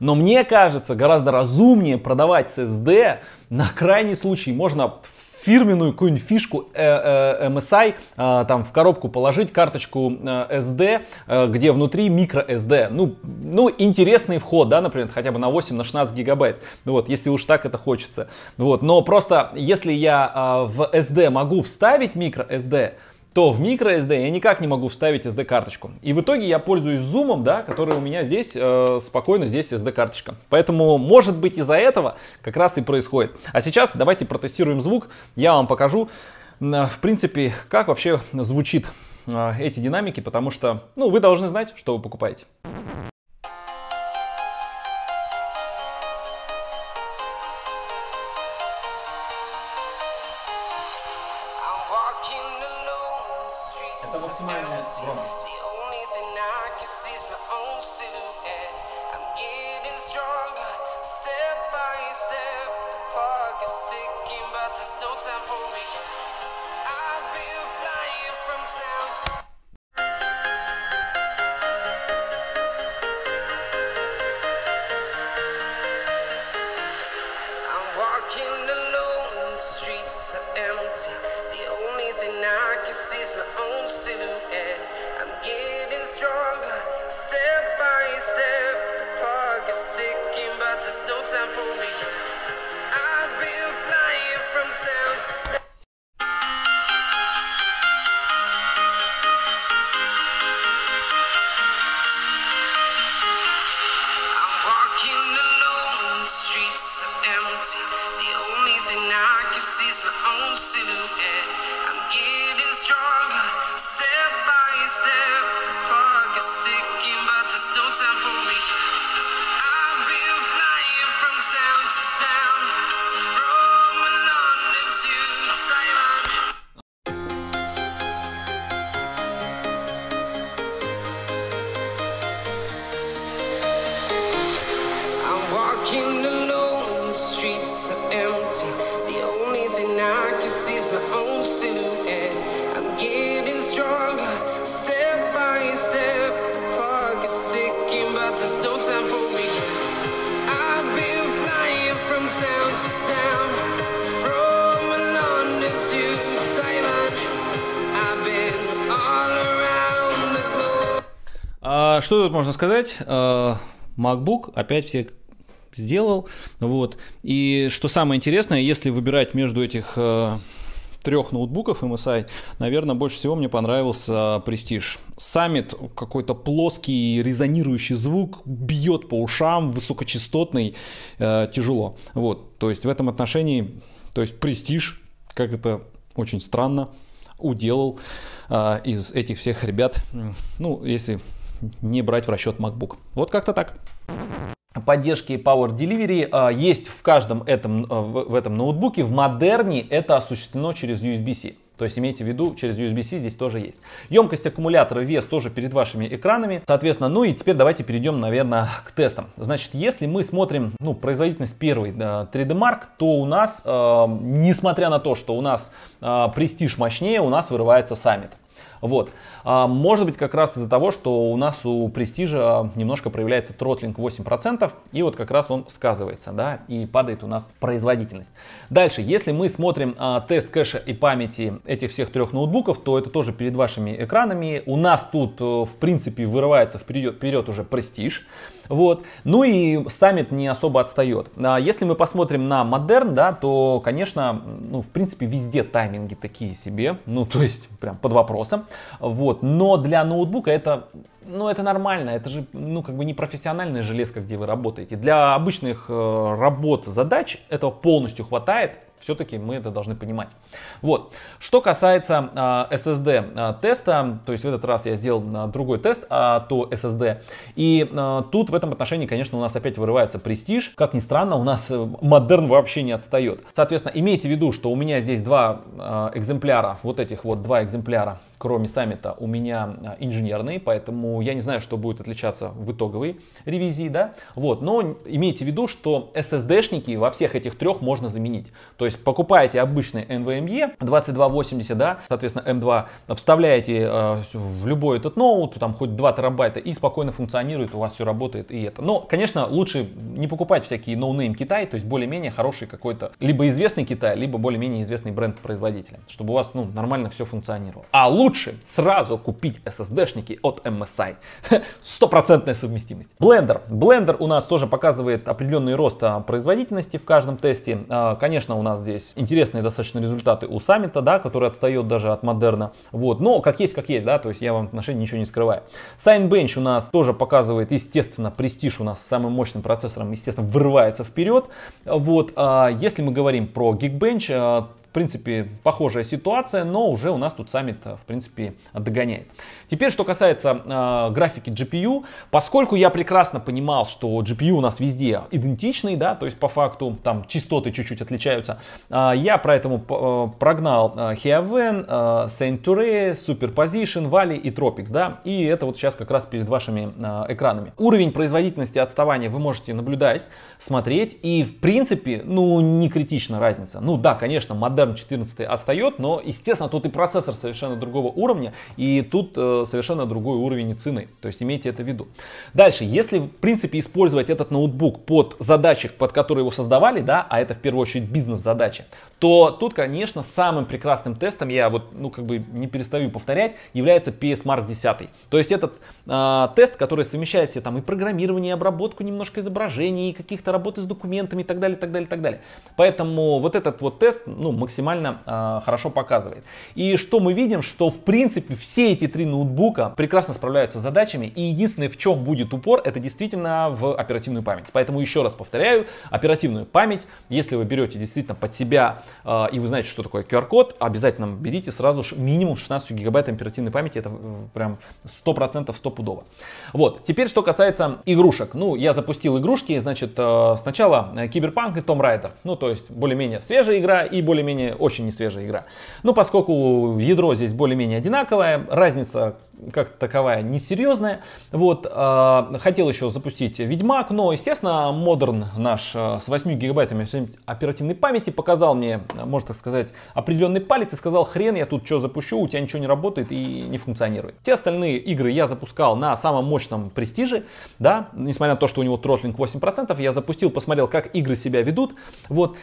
Но мне кажется, гораздо разумнее продавать с SD. На крайний случай можно фирменную какую-нибудь фишку э, э, MSI, э, там в коробку положить карточку SD, где внутри микро SD. Ну, ну, интересный вход, да, например, хотя бы на 8, на 16 гигабайт. Ну вот, если уж так это хочется. Вот, но просто если я в SD могу вставить микро SD, то в microSD я никак не могу вставить SD-карточку. И в итоге я пользуюсь зумом, да, который у меня здесь, э, спокойно здесь SD-карточка. Поэтому, может быть, из-за этого как раз и происходит. А сейчас давайте протестируем звук, я вам покажу, э, в принципе, как вообще звучит э, эти динамики, потому что, ну, вы должны знать, что вы покупаете. что тут можно сказать? Э, MacBook опять все сделал. Вот. И что самое интересное, если выбирать между этих э, трех ноутбуков MSI, наверное, больше всего мне понравился Prestige. Саммит какой-то плоский, резонирующий звук, бьет по ушам, высокочастотный, э, тяжело. Вот. То есть в этом отношении, то есть Prestige, как это очень странно, уделал э, из этих всех ребят, ну, если не брать в расчет MacBook. Вот как-то так поддержки Power Delivery а, есть в каждом этом, а, в этом ноутбуке. В модерне это осуществлено через USB-C. То есть имейте в виду, через USB-C здесь тоже есть. Емкость аккумулятора, вес тоже перед вашими экранами. Соответственно, ну и теперь давайте перейдем, наверное, к тестам. Значит, если мы смотрим, ну, производительность первой 3D Mark, то у нас, э, несмотря на то, что у нас э, престиж мощнее, у нас вырывается саммит. Вот. А, может быть, как раз из-за того, что у нас у престижа немножко проявляется тротлинг 8%, и вот как раз он сказывается, да, и падает у нас производительность. Дальше, если мы смотрим а, тест кэша и памяти этих всех трех ноутбуков, то это тоже перед вашими экранами. У нас тут, э, в принципе, вырывается вперед, вперед уже престиж. Вот. Ну и саммит не особо отстает. А если мы посмотрим на модерн, да, то, конечно, ну, в принципе, везде тайминги такие себе. Ну, то есть, прям под вопросом. Вот. Но для ноутбука это ну это нормально, это же ну как бы не профессиональная железка, где вы работаете. Для обычных э, работ, задач этого полностью хватает, все-таки мы это должны понимать. Вот. Что касается э, SSD э, теста, то есть в этот раз я сделал э, другой тест, а то SSD. И э, тут в этом отношении, конечно, у нас опять вырывается престиж. Как ни странно, у нас э, модерн вообще не отстает. Соответственно, имейте в виду, что у меня здесь два э, экземпляра, вот этих вот два экземпляра кроме саммита, у меня а, инженерный, поэтому я не знаю, что будет отличаться в итоговой ревизии, да, вот, но имейте в виду, что SSD-шники во всех этих трех можно заменить, то есть покупаете обычный NVMe 2280, эм да, соответственно, M2, эм вставляете э, в любой этот ноут, там хоть 2 терабайта и спокойно функционирует, у вас все работает и это, но, конечно, лучше не покупать всякие ноунейм Китай, то есть более-менее хороший какой-то, либо известный Китай, либо более-менее известный бренд производителя, чтобы у вас, ну, нормально все функционировало, а лучше лучше сразу купить SSD-шники от MSI. (laughs) Стопроцентная совместимость. Blender. Blender у нас тоже показывает определенный рост а, производительности в каждом тесте. А, конечно, у нас здесь интересные достаточно результаты у саммита, да, который отстает даже от модерна. Вот. Но как есть, как есть, да, то есть я вам в отношении ничего не скрываю. Signbench у нас тоже показывает, естественно, престиж у нас с самым мощным процессором, естественно, вырывается вперед. Вот. А, если мы говорим про Geekbench, в принципе, похожая ситуация, но уже у нас тут саммит, э, в принципе, догоняет. Теперь, что касается э, графики GPU, поскольку я прекрасно понимал, что GPU у нас везде идентичный, да, то есть по факту там частоты чуть-чуть отличаются, э, я поэтому э, прогнал э, Heaven, э, Centure, Superposition, Valley и Tropics, да, и это вот сейчас как раз перед вашими э, экранами. Уровень производительности отставания вы можете наблюдать, смотреть, и в принципе, ну, не критична разница. Ну да, конечно, модель Модерн 14 отстает, но, естественно, тут и процессор совершенно другого уровня, и тут э, совершенно другой уровень цены. То есть имейте это в виду. Дальше, если, в принципе, использовать этот ноутбук под задачи, под которые его создавали, да, а это в первую очередь бизнес-задачи, то тут, конечно, самым прекрасным тестом, я вот, ну, как бы не перестаю повторять, является PS Mark 10. То есть этот э, тест, который совмещает все там и программирование, и обработку немножко изображений, и каких-то работы с документами и так далее, так далее, так далее. Поэтому вот этот вот тест, ну, максимально э, хорошо показывает. И что мы видим, что в принципе все эти три ноутбука прекрасно справляются с задачами, и единственное, в чем будет упор, это действительно в оперативную память. Поэтому еще раз повторяю, оперативную память, если вы берете действительно под себя э, и вы знаете, что такое QR-код, обязательно берите сразу минимум 16 гигабайт оперативной памяти, это прям 100% стопудово. Вот, теперь что касается игрушек. Ну, я запустил игрушки, значит, а, э, сначала Киберпанк и Том Райдер. Ну, то есть более-менее свежая игра и более-менее менее, очень несвежая игра. но поскольку ядро здесь более-менее одинаковое, разница как таковая несерьезная. Вот, э, хотел еще запустить Ведьмак, но, естественно, Модерн наш э, с 8 гигабайтами оперативной памяти показал мне, можно так сказать, определенный палец и сказал, хрен я тут что запущу, у тебя ничего не работает и не функционирует. Все остальные игры я запускал на самом мощном престиже, да, несмотря на то, что у него тротлинг 8%, я запустил, посмотрел, как игры себя ведут, вот,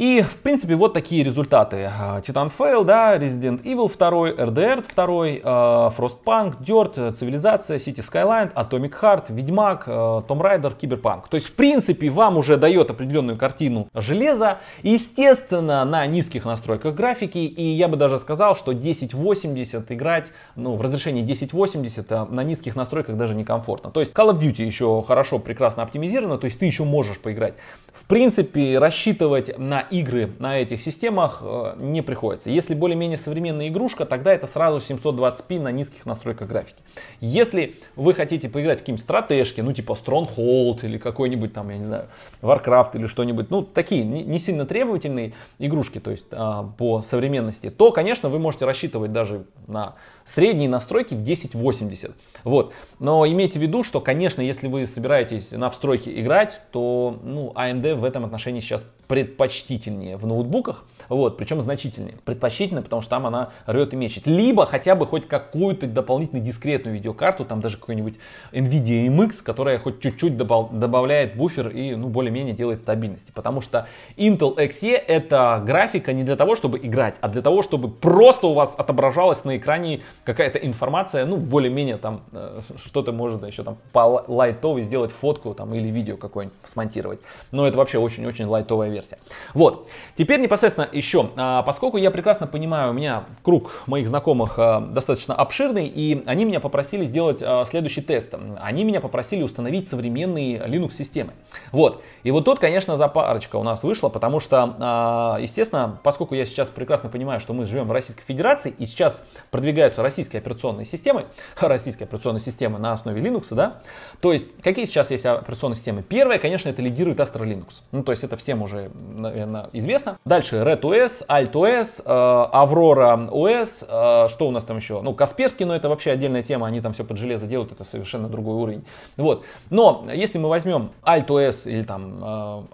и, в принципе, вот такие результаты. А, Titanfall, да, Resident Evil 2, RDR 2, Frostpunk, Dirt, Цивилизация, City Skyline, Atomic Heart, Ведьмак, а, Tomb Raider, Cyberpunk. То есть, в принципе, вам уже дает определенную картину железа. Естественно, на низких настройках графики. И я бы даже сказал, что 1080 играть, ну, в разрешении 1080 а, на низких настройках даже некомфортно. То есть, Call of Duty еще хорошо, прекрасно оптимизировано, то есть ты еще можешь поиграть. В принципе, рассчитывать на игры на этих системах э, не приходится. Если более-менее современная игрушка, тогда это сразу 720p на низких настройках графики. Если вы хотите поиграть в какие-нибудь стратежки, ну типа Stronghold или какой-нибудь там, я не знаю, Warcraft или что-нибудь, ну такие не сильно требовательные игрушки, то есть а, по современности, то, конечно, вы можете рассчитывать даже на Средние настройки в 1080. Вот. Но имейте в виду, что, конечно, если вы собираетесь на встройке играть, то ну, AMD а в этом отношении сейчас предпочтительнее в ноутбуках вот, причем значительнее. Предпочтительно, потому что там она рвет и мечет. Либо хотя бы хоть какую-то дополнительную дискретную видеокарту, там даже какой-нибудь NVIDIA MX, которая хоть чуть-чуть добав- добавляет буфер и ну, более-менее делает стабильности. Потому что Intel XE это графика не для того, чтобы играть, а для того, чтобы просто у вас отображалась на экране какая-то информация, ну, более-менее там э, что-то можно еще там по лайтовой сделать фотку там или видео какое-нибудь смонтировать. Но это вообще очень-очень лайтовая версия. Вот. Теперь непосредственно еще, а, поскольку я прекрасно понимаю, у меня круг моих знакомых а, достаточно обширный, и они меня попросили сделать а, следующий тест. Они меня попросили установить современные Linux-системы. Вот. И вот тут, конечно, запарочка у нас вышла, потому что, естественно, поскольку я сейчас прекрасно понимаю, что мы живем в Российской Федерации, и сейчас продвигаются российские операционные системы, (laughs) российские операционные системы на основе Linux, да, то есть какие сейчас есть операционные системы? Первая, конечно, это лидирует Astra Linux. Ну, то есть это всем уже, наверное, известно. Дальше Red OS, Alt OS, Аврора OS, э, что у нас там еще? Ну, Касперский, но это вообще отдельная тема, они там все под железо делают, это совершенно другой уровень. Вот. Но если мы возьмем Alt OS или там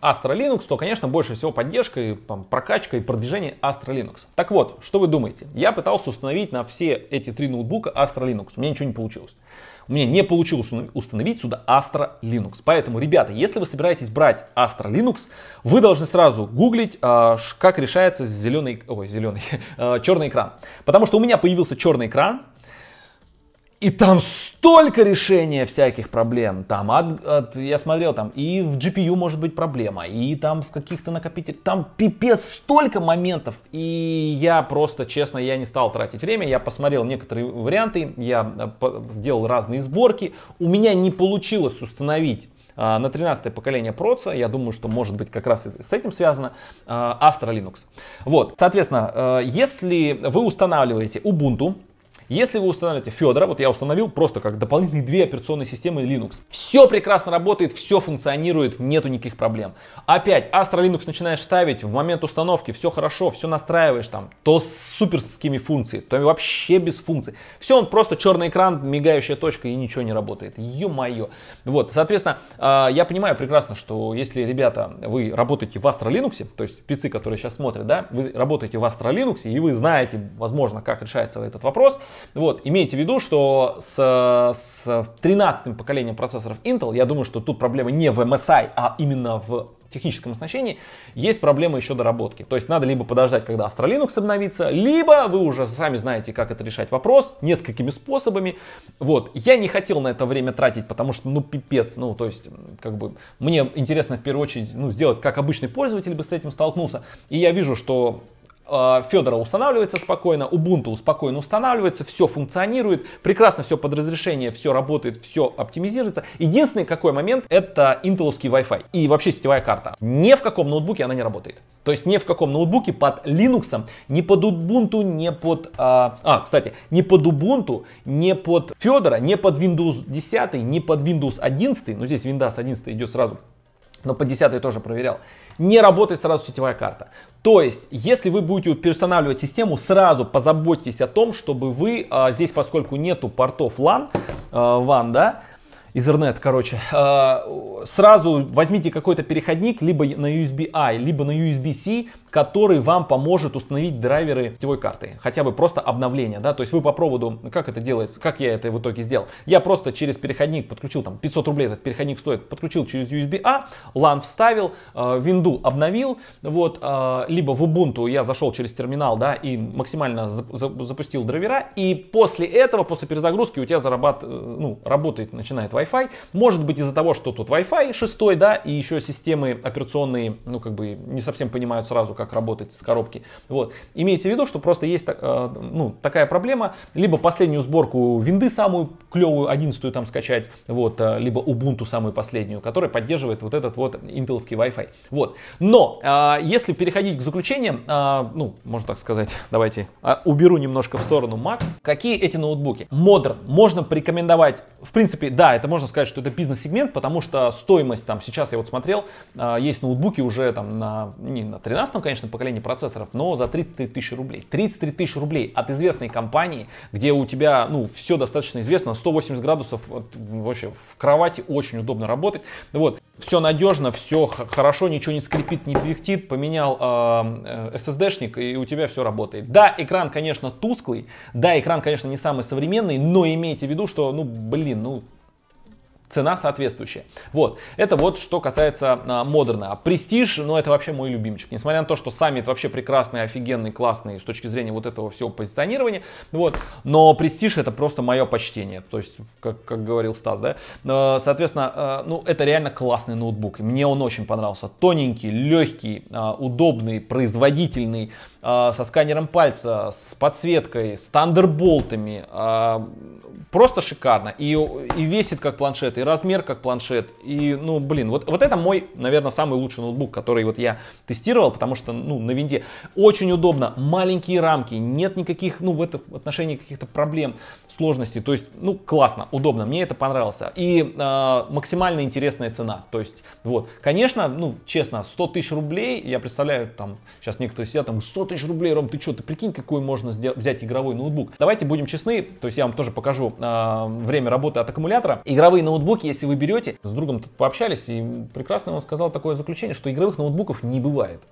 Astra э, Linux, то, конечно, больше всего поддержка и прокачка и продвижение Astra Linux. Так вот, что вы думаете? Я пытался установить на все эти три ноутбука Astra Linux, у меня ничего не получилось у меня не получилось установить сюда Astra Linux. Поэтому, ребята, если вы собираетесь брать Astra Linux, вы должны сразу гуглить, а, как решается зеленый, ой, зеленый, (laughs) а, черный экран. Потому что у меня появился черный экран, и там столько решения всяких проблем. Там от, от, я смотрел, там и в GPU может быть проблема, и там в каких-то накопителях. Там пипец столько моментов. И я просто, честно, я не стал тратить время. Я посмотрел некоторые варианты, я э, делал разные сборки. У меня не получилось установить э, на 13 поколение проца, я думаю, что может быть как раз с этим связано, э, Astra Linux. Вот, соответственно, если вы устанавливаете Ubuntu, если вы устанавливаете Федора, вот я установил просто как дополнительные две операционные системы Linux. Все прекрасно работает, все функционирует, нету никаких проблем. Опять, Astra Linux начинаешь ставить в момент установки, все хорошо, все настраиваешь там, то с суперскими функциями, то вообще без функций. Все, он просто черный экран, мигающая точка и ничего не работает. Ё-моё. Вот, соответственно, а, я понимаю прекрасно, что если, ребята, вы работаете в Astra Linux, то есть пицы, которые сейчас смотрят, да, вы работаете в Astra Linux, и вы знаете, возможно, как решается этот вопрос, вот, имейте в виду, что с, с 13 поколением процессоров Intel, я думаю, что тут проблема не в MSI, а именно в техническом оснащении, есть проблема еще доработки. То есть надо либо подождать, когда Astra Linux обновится, либо вы уже сами знаете, как это решать вопрос, несколькими способами. Вот, я не хотел на это время тратить, потому что, ну, пипец, ну, то есть, как бы, мне интересно в первую очередь, ну, сделать, как обычный пользователь бы с этим столкнулся. И я вижу, что Э, Федора устанавливается спокойно, Ubuntu спокойно устанавливается, все функционирует, прекрасно все под разрешение, все работает, все оптимизируется. Единственный какой момент это интеловский Wi-Fi и вообще сетевая карта. Ни в каком ноутбуке она не работает. То есть ни в каком ноутбуке под Linux, ни под Ubuntu, не под... А, а, кстати, не под Ubuntu, не под Федора, не под Windows 10, не под Windows 11, ну здесь Windows 11 идет сразу, но под 10 тоже проверял, не работает сразу сетевая карта. То есть, если вы будете переустанавливать систему, сразу позаботьтесь о том, чтобы вы, а, здесь поскольку нету портов LAN, WAN, а, да, Ethernet, короче. А, сразу возьмите какой-то переходник либо на USB-I, либо на USB-C, который вам поможет установить драйверы сетевой карты. Хотя бы просто обновление, да, то есть вы по проводу, как это делается, как я это в итоге сделал. Я просто через переходник подключил, там 500 рублей этот переходник стоит, подключил через USB-A, LAN вставил, а, винду обновил, вот, а, либо в Ubuntu я зашел через терминал, да, и максимально запустил драйвера, и после этого, после перезагрузки у тебя зарабатывает, э, ну, работает, начинает Wi-Fi, Wi-Fi. Может быть из-за того, что тут Wi-Fi 6, да, и еще системы операционные, ну, как бы не совсем понимают сразу, как работать с коробки. Вот. Имейте в виду, что просто есть э, ну, такая проблема. Либо последнюю сборку винды самую клевую, 11 там скачать, вот, э, либо Ubuntu самую последнюю, которая поддерживает вот этот вот интелский Wi-Fi. Вот. Но э, если переходить к заключениям, э, ну, можно так сказать, (laughs) давайте э, уберу немножко в сторону Mac. Какие эти ноутбуки? Modern. Можно порекомендовать, в принципе, да, это можно можно сказать, что это бизнес-сегмент, потому что стоимость там сейчас, я вот смотрел, а, есть ноутбуки уже там на, не на 13 конечно, поколении процессоров, но за 33 тысячи рублей. 33 тысячи рублей от известной компании, где у тебя, ну, все достаточно известно, 180 градусов, вот, вообще в кровати очень удобно работать. Вот, все надежно, все хорошо, ничего не скрипит, не пыхтит, поменял а, э, SSD-шник и у тебя все работает. Да, экран, конечно, тусклый, да, экран, конечно, не самый современный, но имейте в виду, что, ну, блин, ну, цена соответствующая. Вот, это вот что касается а, модерна. А престиж, ну это вообще мой любимчик. Несмотря на то, что саммит вообще прекрасный, офигенный, классный с точки зрения вот этого всего позиционирования, вот, но престиж это просто мое почтение. То есть, как, как говорил Стас, да, а, соответственно, а, ну это реально классный ноутбук. мне он очень понравился. Тоненький, легкий, удобный, производительный, со сканером пальца, с подсветкой, с тандерболтами. Просто шикарно. И, и весит как планшет планшет, и размер как планшет, и, ну, блин, вот, вот это мой, наверное, самый лучший ноутбук, который вот я тестировал, потому что, ну, на винде очень удобно, маленькие рамки, нет никаких, ну, в этом отношении каких-то проблем, сложностей, то есть, ну, классно, удобно, мне это понравилось, и э, максимально интересная цена, то есть, вот, конечно, ну, честно, 100 тысяч рублей, я представляю, там, сейчас некоторые сидят, там, 100 тысяч рублей, Ром, ты что, ты прикинь, какой можно взять игровой ноутбук. Давайте будем честны, то есть я вам тоже покажу э, время работы от аккумулятора. Игровые ноутбуки ноутбуке, если вы берете, с другом пообщались, и прекрасно он сказал такое заключение, что игровых ноутбуков не бывает.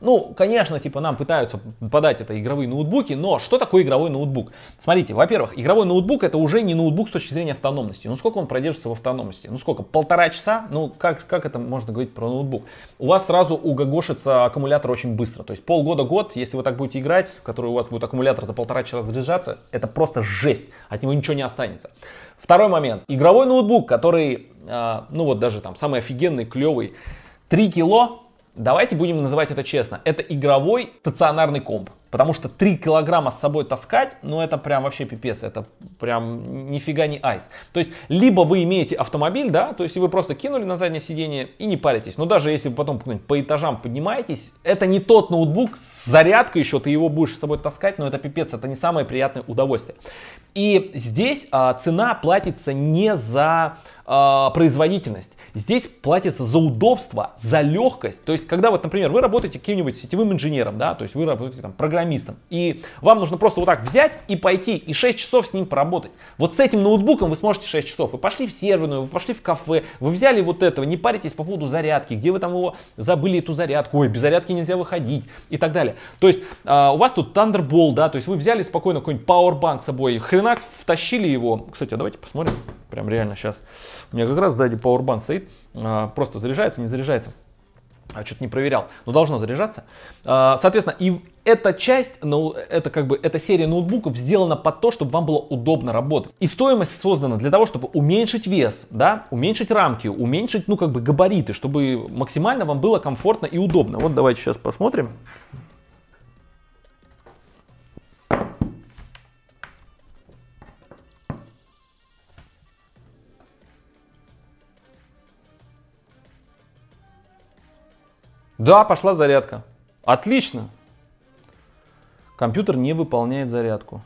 Ну, конечно, типа нам пытаются подать это игровые ноутбуки, но что такое игровой ноутбук? Смотрите, во-первых, игровой ноутбук это уже не ноутбук с точки зрения автономности. Ну сколько он продержится в автономности? Ну сколько? Полтора часа? Ну как, как это можно говорить про ноутбук? У вас сразу угогошится аккумулятор очень быстро. То есть полгода-год, если вы так будете играть, в который у вас будет аккумулятор за полтора часа разряжаться, это просто жесть. От него ничего не останется. Второй момент. Игровой ноутбук, который, э, ну вот даже там самый офигенный, клевый, 3 кило, давайте будем называть это честно, это игровой стационарный комп. Потому что 3 килограмма с собой таскать, ну это прям вообще пипец, это прям нифига не айс. То есть, либо вы имеете автомобиль, да, то есть и вы просто кинули на заднее сиденье и не паритесь. Но даже если вы потом по этажам поднимаетесь, это не тот ноутбук, с зарядкой еще, ты его будешь с собой таскать, но это пипец, это не самое приятное удовольствие. И здесь а, цена платится не за э, производительность. Здесь платится за удобство, за легкость. То есть, когда вот, например, вы работаете каким-нибудь сетевым инженером, да, то есть вы работаете там программистом, и вам нужно просто вот так взять и пойти и 6 часов с ним поработать. Вот с этим ноутбуком вы сможете 6 часов. Вы пошли в серверную, вы пошли в кафе, вы взяли вот этого, не паритесь по поводу зарядки, где вы там его забыли эту зарядку, ой, без зарядки нельзя выходить и так далее. То есть, э, у вас тут Thunderbolt, да, то есть вы взяли спокойно какой-нибудь Powerbank с собой, хренакс втащили его. Кстати, а давайте посмотрим. Прям реально сейчас. У меня как раз сзади Powerbank стоит. А, просто заряжается, не заряжается. А что-то не проверял, но должно заряжаться. А, соответственно, и эта часть, ну, это как бы, эта серия ноутбуков сделана под то, чтобы вам было удобно работать. И стоимость создана для того, чтобы уменьшить вес, да, уменьшить рамки, уменьшить, ну, как бы габариты, чтобы максимально вам было комфортно и удобно. Вот давайте сейчас посмотрим. Да, пошла зарядка. Отлично. Компьютер не выполняет зарядку.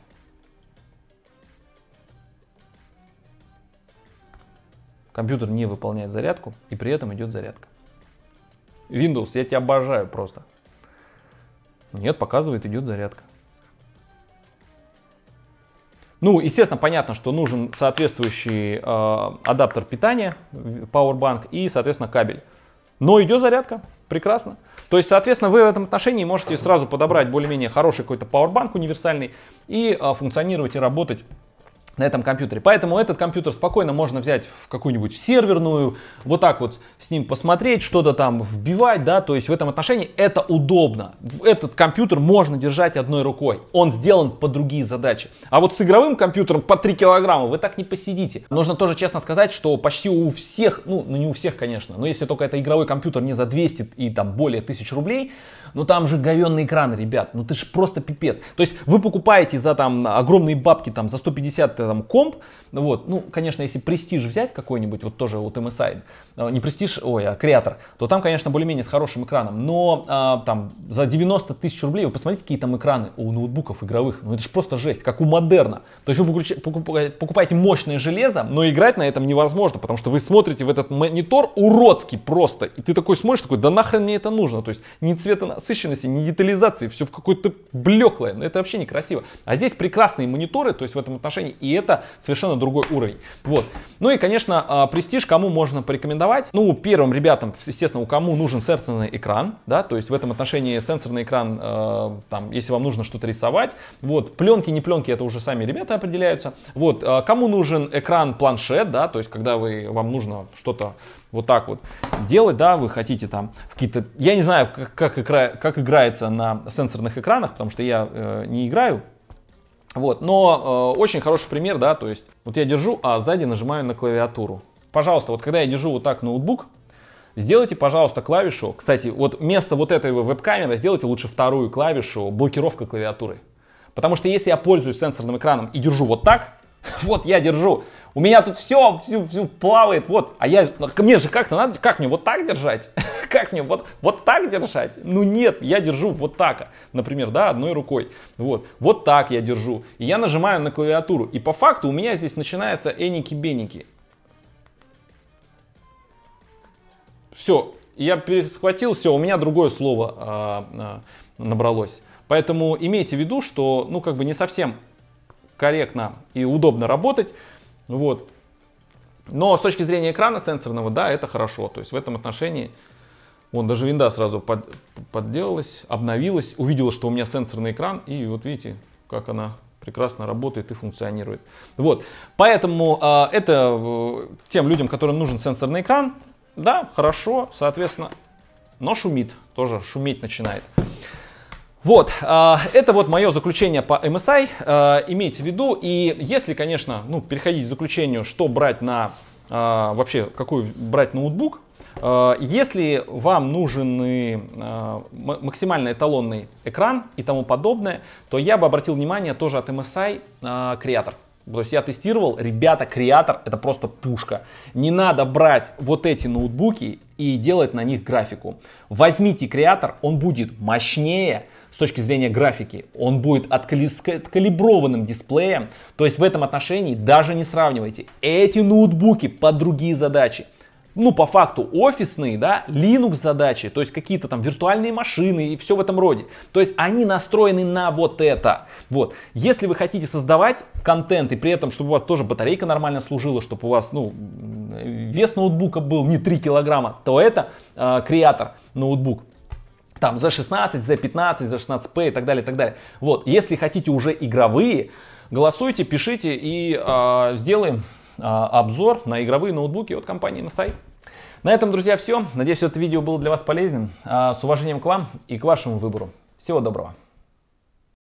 Компьютер не выполняет зарядку, и при этом идет зарядка. Windows, я тебя обожаю просто. Нет, показывает, идет зарядка. Ну, естественно, понятно, что нужен соответствующий э, адаптер питания, Powerbank и, соответственно, кабель. Но идет зарядка. Прекрасно. То есть, соответственно, вы в этом отношении можете сразу подобрать более-менее хороший какой-то пауэрбанк универсальный и а, функционировать и работать на этом компьютере. Поэтому этот компьютер спокойно можно взять в какую-нибудь серверную, вот так вот с ним посмотреть, что-то там вбивать, да, то есть в этом отношении это удобно. Этот компьютер можно держать одной рукой, он сделан под другие задачи. А вот с игровым компьютером по 3 килограмма вы так не посидите. Нужно тоже честно сказать, что почти у всех, ну, ну не у всех, конечно, но если только это игровой компьютер не за 200 и там более 1000 рублей, ну там же говенный экран, ребят, ну ты же просто пипец. То есть вы покупаете за там огромные бабки, там за 150 там комп, ну вот, ну, конечно, если престиж взять какой-нибудь, вот тоже вот MSI, э, не престиж, ой, а креатор, то там, конечно, более-менее с хорошим экраном, но а, там за 90 тысяч рублей, вы посмотрите, какие там экраны у ноутбуков игровых, ну это же просто жесть, как у модерна, то есть вы покупаете мощное железо, но играть на этом невозможно, потому что вы смотрите в этот монитор уродский просто, и ты такой смотришь, такой, да нахрен мне это нужно, то есть ни цвета насыщенности, ни детализации, все в какой-то блеклое, ну это вообще некрасиво, а здесь прекрасные мониторы, то есть в этом отношении, и это совершенно другой уровень. Вот. Ну и, конечно, а, престиж кому можно порекомендовать? Ну, первым ребятам, естественно, у кому нужен сенсорный экран, да, то есть в этом отношении сенсорный экран, э, там, если вам нужно что-то рисовать, вот, пленки, не пленки, это уже сами ребята определяются. Вот, э, кому нужен экран планшет, да, то есть когда вы, вам нужно что-то вот так вот делать, да, вы хотите там какие-то, я не знаю, как, как, игра, как играется на сенсорных экранах, потому что я э, не играю, вот, но э, очень хороший пример, да, то есть вот я держу, а сзади нажимаю на клавиатуру. Пожалуйста, вот когда я держу вот так ноутбук, сделайте, пожалуйста, клавишу, кстати, вот вместо вот этой веб-камеры сделайте лучше вторую клавишу блокировка клавиатуры. Потому что если я пользуюсь сенсорным экраном и держу вот так, (laughs) вот я держу у меня тут все, все, все плавает, вот, а я, ну, мне же как-то надо, как мне вот так держать, (laughs) как мне вот, вот так держать, ну нет, я держу вот так, например, да, одной рукой, вот, вот так я держу, и я нажимаю на клавиатуру, и по факту у меня здесь начинаются эники-беники, все, я перехватил, все, у меня другое слово а, а, набралось. Поэтому имейте в виду, что ну как бы не совсем корректно и удобно работать. Вот. Но с точки зрения экрана сенсорного, да, это хорошо. То есть в этом отношении Вон, даже винда сразу под, подделалась, обновилась, увидела, что у меня сенсорный экран, и вот видите, как она прекрасно работает и функционирует. Вот, поэтому э, это э, тем людям, которым нужен сенсорный экран, да, хорошо, соответственно, но шумит, тоже шуметь начинает. Вот, а, это вот мое заключение по MSI, а, имейте в виду, и если, конечно, ну, переходить к заключению, что брать на, а, вообще, какой брать ноутбук, если вам нужен максимально эталонный экран и тому подобное, то я бы обратил внимание тоже от MSI Creator. То есть я тестировал, ребята, креатор это просто пушка. Не надо брать вот эти ноутбуки и делать на них графику. Возьмите креатор, он будет мощнее с точки зрения графики, он будет откалиброванным дисплеем. То есть в этом отношении даже не сравнивайте. Эти ноутбуки под другие задачи ну, по факту, офисные, да, Linux задачи, то есть какие-то там виртуальные машины и все в этом роде. То есть они настроены на вот это. Вот. Если вы хотите создавать контент и при этом, чтобы у вас тоже батарейка нормально служила, чтобы у вас, ну, вес ноутбука был не 3 килограмма, то это э, креатор ноутбук там за 16, за 15, за 16p и так далее, и так далее. Вот, если хотите уже игровые, голосуйте, пишите и э, сделаем э, обзор на игровые ноутбуки от компании MSI. На этом, друзья, все. Надеюсь, это видео было для вас полезным. А, с уважением к вам и к вашему выбору. Всего доброго.